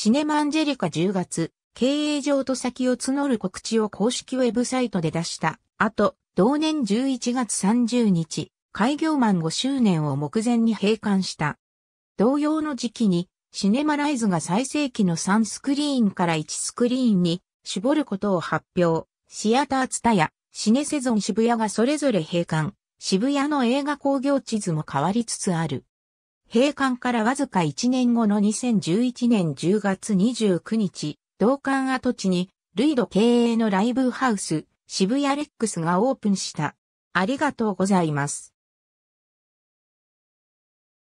シネマンジェリカ10月、経営上と先を募る告知を公式ウェブサイトで出した。あと、同年11月30日、開業満5周年を目前に閉館した。同様の時期に、シネマライズが最盛期の3スクリーンから1スクリーンに絞ることを発表。シアターツタヤ、シネセゾン渋谷がそれぞれ閉館。渋谷の映画工業地図も変わりつつある。閉館からわずか1年後の2011年10月29日、同館跡地に、ルイド経営のライブハウス、渋谷レックスがオープンした。ありがとうございます。